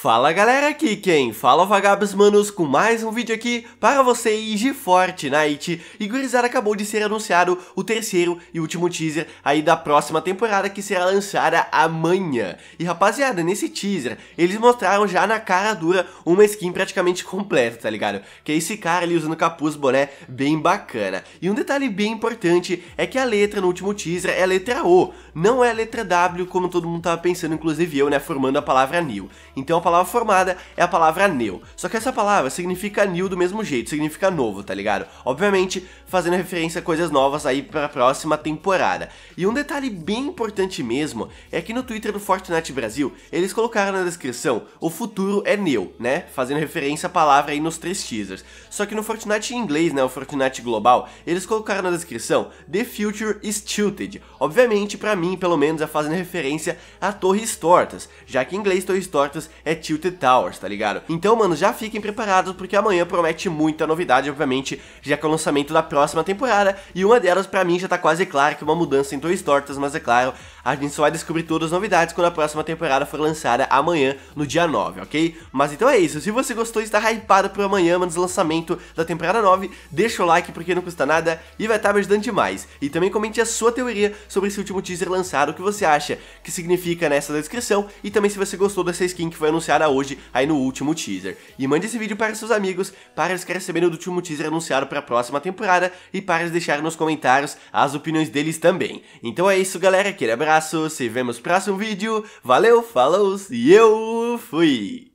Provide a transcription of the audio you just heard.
Fala galera, aqui quem fala é vagabos manos com mais um vídeo aqui para vocês de Fortnite E gurizada acabou de ser anunciado o terceiro e último teaser aí da próxima temporada que será lançada amanhã E rapaziada, nesse teaser eles mostraram já na cara dura uma skin praticamente completa, tá ligado? Que é esse cara ali usando capuz, boné, bem bacana E um detalhe bem importante é que a letra no último teaser é a letra O Não é a letra W como todo mundo tava pensando, inclusive eu, né, formando a palavra New Então palavra formada é a palavra New. Só que essa palavra significa new do mesmo jeito, significa novo, tá ligado? Obviamente, fazendo referência a coisas novas aí para a próxima temporada. E um detalhe bem importante mesmo é que no Twitter do Fortnite Brasil, eles colocaram na descrição o futuro é New, né? Fazendo referência à palavra aí nos três teasers. Só que no Fortnite em inglês, né, o Fortnite global, eles colocaram na descrição The Future is Tilted. Obviamente, para mim, pelo menos, é fazendo referência a torres tortas, já que em inglês torres tortas é Tilted Towers, tá ligado? Então, mano, já fiquem preparados porque amanhã promete muita novidade, obviamente, já com o lançamento da próxima temporada. E uma delas, pra mim, já tá quase clara que é uma mudança em dois tortas, mas é claro, a gente só vai descobrir todas as novidades quando a próxima temporada for lançada amanhã, no dia 9, ok? Mas então é isso, se você gostou e está hypado por amanhã, mano, lançamento da temporada 9, deixa o like porque não custa nada e vai estar tá me ajudando demais. E também comente a sua teoria sobre esse último teaser lançado, o que você acha que significa nessa descrição e também se você gostou dessa skin que foi anunciada anunciada hoje aí no último teaser. E mande esse vídeo para seus amigos, para eles querem saber do último teaser anunciado para a próxima temporada e para eles deixarem nos comentários as opiniões deles também. Então é isso galera, aquele abraço, se vemos no próximo vídeo, valeu, falou e eu fui!